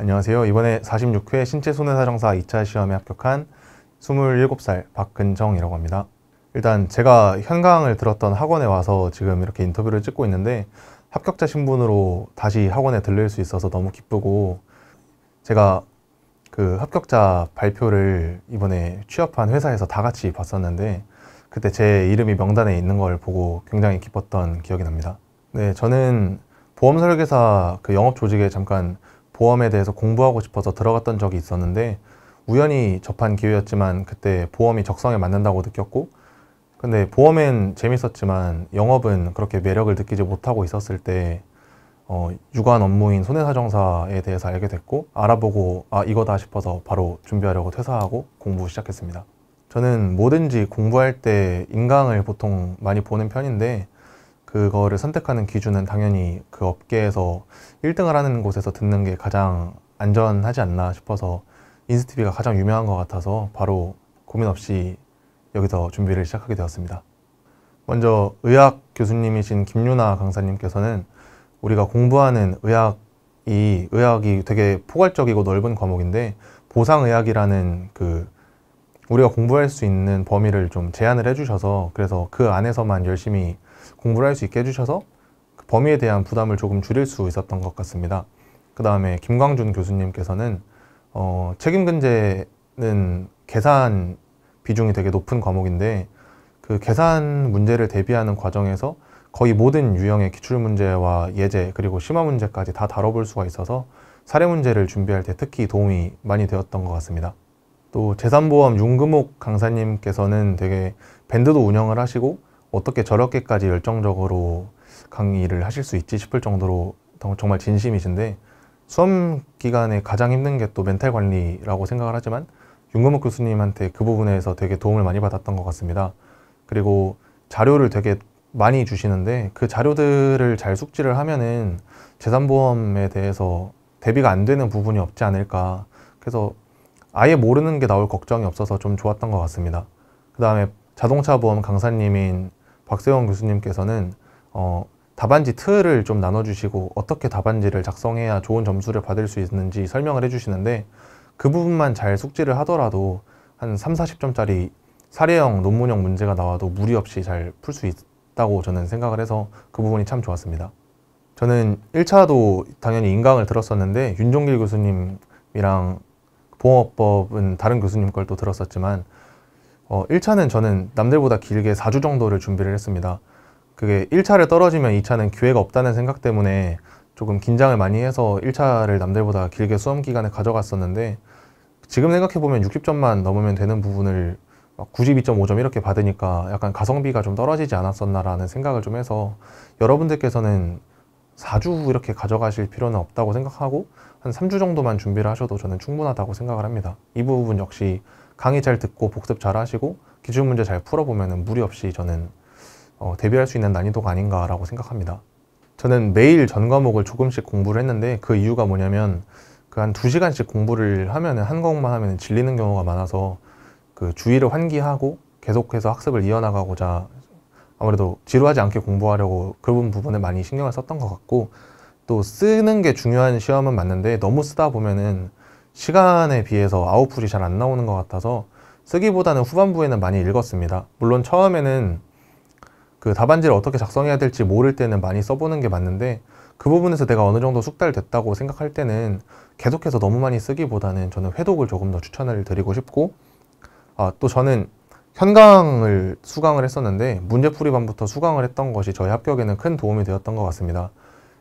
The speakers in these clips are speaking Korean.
안녕하세요. 이번에 46회 신체 손해사정사 2차 시험에 합격한 27살 박근정이라고 합니다. 일단 제가 현강을 들었던 학원에 와서 지금 이렇게 인터뷰를 찍고 있는데 합격자 신분으로 다시 학원에 들릴 수 있어서 너무 기쁘고 제가 그 합격자 발표를 이번에 취업한 회사에서 다 같이 봤었는데 그때 제 이름이 명단에 있는 걸 보고 굉장히 기뻤던 기억이 납니다. 네, 저는 보험설계사 그 영업조직에 잠깐 보험에 대해서 공부하고 싶어서 들어갔던 적이 있었는데 우연히 접한 기회였지만 그때 보험이 적성에 맞는다고 느꼈고 근데 보험엔 재밌었지만 영업은 그렇게 매력을 느끼지 못하고 있었을 때 어, 유관 업무인 손해사정사에 대해서 알게 됐고 알아보고 아 이거다 싶어서 바로 준비하려고 퇴사하고 공부 시작했습니다. 저는 뭐든지 공부할 때 인강을 보통 많이 보는 편인데 그거를 선택하는 기준은 당연히 그 업계에서 1등을 하는 곳에서 듣는 게 가장 안전하지 않나 싶어서 인스티비가 가장 유명한 것 같아서 바로 고민 없이 여기서 준비를 시작하게 되었습니다. 먼저 의학 교수님이신 김유나 강사님께서는 우리가 공부하는 의학이 의학이 되게 포괄적이고 넓은 과목인데 보상의학이라는 그 우리가 공부할 수 있는 범위를 좀 제한을 해주셔서 그래서 그 안에서만 열심히 공부를 할 수 있게 해주셔서 그 범위에 대한 부담을 조금 줄일 수 있었던 것 같습니다. 그 다음에 김광준 교수님께서는 어, 책임근제는 계산 비중이 되게 높은 과목인데 그 계산 문제를 대비하는 과정에서 거의 모든 유형의 기출문제와 예제 그리고 심화 문제까지 다 다뤄볼 수가 있어서 사례 문제를 준비할 때 특히 도움이 많이 되었던 것 같습니다. 또 재산보험 윤금옥 강사님께서는 되게 밴드도 운영을 하시고 어떻게 저렇게까지 열정적으로 강의를 하실 수 있지 싶을 정도로 정말 진심이신데 수험 기간에 가장 힘든 게 또 멘탈 관리라고 생각을 하지만 윤건목 교수님한테 그 부분에서 되게 도움을 많이 받았던 것 같습니다. 그리고 자료를 되게 많이 주시는데 그 자료들을 잘 숙지를 하면은 재산보험에 대해서 대비가 안 되는 부분이 없지 않을까. 그래서 아예 모르는 게 나올 걱정이 없어서 좀 좋았던 것 같습니다. 그 다음에 자동차 보험 강사님인 박세원 교수님께서는 어, 답안지 틀을 좀 나눠주시고 어떻게 답안지를 작성해야 좋은 점수를 받을 수 있는지 설명을 해주시는데 그 부분만 잘 숙지를 하더라도 한 3, 40점짜리 사례형, 논문형 문제가 나와도 무리 없이 잘 풀 수 있다고 저는 생각을 해서 그 부분이 참 좋았습니다. 저는 1차도 당연히 인강을 들었었는데 윤종길 교수님이랑 보험업법은 다른 교수님 걸 또 들었었지만 어, 1차는 저는 남들보다 길게 4주 정도를 준비를 했습니다. 그게 1차를 떨어지면 2차는 기회가 없다는 생각 때문에 조금 긴장을 많이 해서 1차를 남들보다 길게 수험 기간에 가져갔었는데 지금 생각해보면 60점만 넘으면 되는 부분을 92.5점 이렇게 받으니까 약간 가성비가 좀 떨어지지 않았었나라는 생각을 좀 해서 여러분들께서는 4주 이렇게 가져가실 필요는 없다고 생각하고 한 3주 정도만 준비를 하셔도 저는 충분하다고 생각을 합니다. 이 부분 역시 강의 잘 듣고 복습 잘 하시고 기출 문제 잘 풀어보면 무리 없이 저는 어, 대비할 수 있는 난이도가 아닌가라고 생각합니다. 저는 매일 전 과목을 조금씩 공부를 했는데 그 이유가 뭐냐면 그 한 두시간씩 공부를 하면 한 과목만 하면 질리는 경우가 많아서 그 주의를 환기하고 계속해서 학습을 이어나가고자 아무래도 지루하지 않게 공부하려고 그런 부분에 많이 신경을 썼던 것 같고 또 쓰는 게 중요한 시험은 맞는데 너무 쓰다 보면은 시간에 비해서 아웃풀이 잘 안 나오는 것 같아서 쓰기보다는 후반부에는 많이 읽었습니다. 물론 처음에는 그 답안지를 어떻게 작성해야 될지 모를 때는 많이 써보는 게 맞는데 그 부분에서 내가 어느 정도 숙달됐다고 생각할 때는 계속해서 너무 많이 쓰기보다는 저는 회독을 조금 더 추천을 드리고 싶고 아, 또 저는 현강을 수강을 했었는데 문제풀이반부터 수강을 했던 것이 저희 합격에는 큰 도움이 되었던 것 같습니다.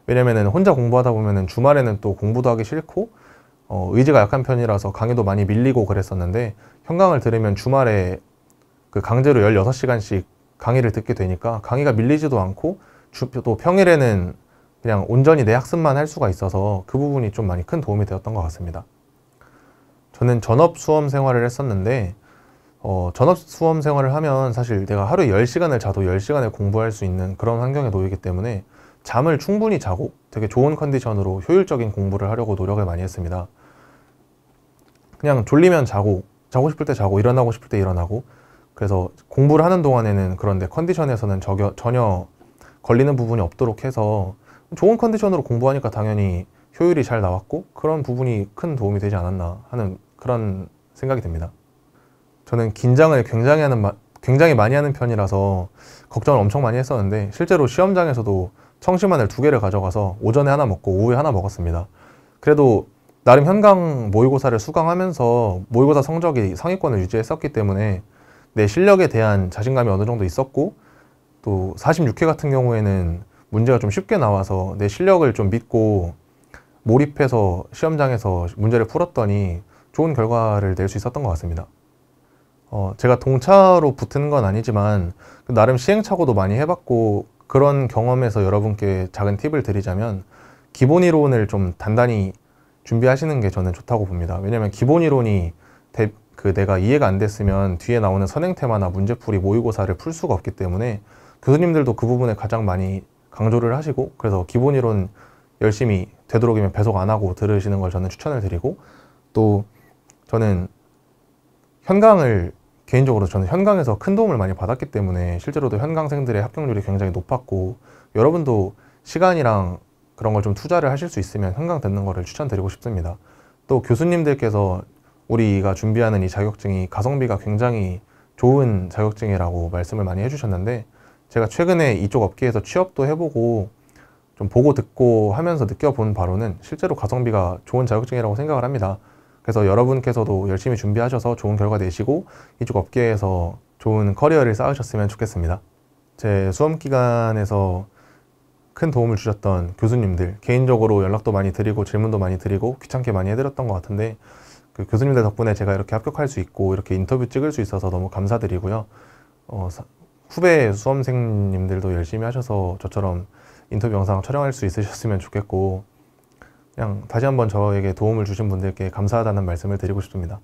왜냐면은 혼자 공부하다 보면은 주말에는 또 공부도 하기 싫고 어, 의지가 약한 편이라서 강의도 많이 밀리고 그랬었는데 현강을 들으면 주말에 그 강제로 16시간씩 강의를 듣게 되니까 강의가 밀리지도 않고 주, 또 평일에는 그냥 온전히 내 학습만 할 수가 있어서 그 부분이 좀 많이 큰 도움이 되었던 것 같습니다. 저는 전업 수험 생활을 했었는데 어, 전업 수험 생활을 하면 사실 내가 하루에 10시간을 자도 10시간을 공부할 수 있는 그런 환경에 놓이기 때문에 잠을 충분히 자고 되게 좋은 컨디션으로 효율적인 공부를 하려고 노력을 많이 했습니다. 그냥 졸리면 자고, 자고 싶을 때 자고, 일어나고 싶을 때 일어나고, 그래서 공부를 하는 동안에는 그런데 컨디션에서는 저겨, 전혀 걸리는 부분이 없도록 해서 좋은 컨디션으로 공부하니까 당연히 효율이 잘 나왔고 그런 부분이 큰 도움이 되지 않았나 하는 그런 생각이 듭니다. 저는 긴장을 굉장히 하는 굉장히 많이 하는 편이라서 걱정을 엄청 많이 했었는데 실제로 시험장에서도 청심환을 두 개를 가져가서 오전에 하나 먹고 오후에 하나 먹었습니다. 그래도 나름 현강 모의고사를 수강하면서 모의고사 성적이 상위권을 유지했었기 때문에 내 실력에 대한 자신감이 어느 정도 있었고 또 46회 같은 경우에는 문제가 좀 쉽게 나와서 내 실력을 좀 믿고 몰입해서 시험장에서 문제를 풀었더니 좋은 결과를 낼 수 있었던 것 같습니다. 어, 제가 동차로 붙은건 아니지만 그 나름 시행착오도 많이 해봤고 그런 경험에서 여러분께 작은 팁을 드리자면 기본 이론을 좀 단단히 준비하시는 게 저는 좋다고 봅니다. 왜냐하면 기본 이론이 대, 그 내가 이해가 안 됐으면 뒤에 나오는 선행테마나 문제풀이 모의고사를 풀 수가 없기 때문에 교수님들도 그 부분에 가장 많이 강조를 하시고 그래서 기본 이론 열심히 되도록이면 배속 안 하고 들으시는 걸 저는 추천을 드리고 또 저는 현강을 개인적으로 저는 현강에서 큰 도움을 많이 받았기 때문에 실제로도 현강생들의 합격률이 굉장히 높았고 여러분도 시간이랑 그런 걸 좀 투자를 하실 수 있으면 현강 듣는 거를 추천드리고 싶습니다. 또 교수님들께서 우리가 준비하는 이 자격증이 가성비가 굉장히 좋은 자격증이라고 말씀을 많이 해주셨는데 제가 최근에 이쪽 업계에서 취업도 해보고 좀 보고 듣고 하면서 느껴본 바로는 실제로 가성비가 좋은 자격증이라고 생각을 합니다. 그래서 여러분께서도 열심히 준비하셔서 좋은 결과 내시고 이쪽 업계에서 좋은 커리어를 쌓으셨으면 좋겠습니다. 제 수험 기간에서 큰 도움을 주셨던 교수님들 개인적으로 연락도 많이 드리고 질문도 많이 드리고 귀찮게 많이 해드렸던 것 같은데 그 교수님들 덕분에 제가 이렇게 합격할 수 있고 이렇게 인터뷰 찍을 수 있어서 너무 감사드리고요. 어, 후배 수험생님들도 열심히 하셔서 저처럼 인터뷰 영상 촬영할 수 있으셨으면 좋겠고 그냥 다시 한번 저에게 도움을 주신 분들께 감사하다는 말씀을 드리고 싶습니다.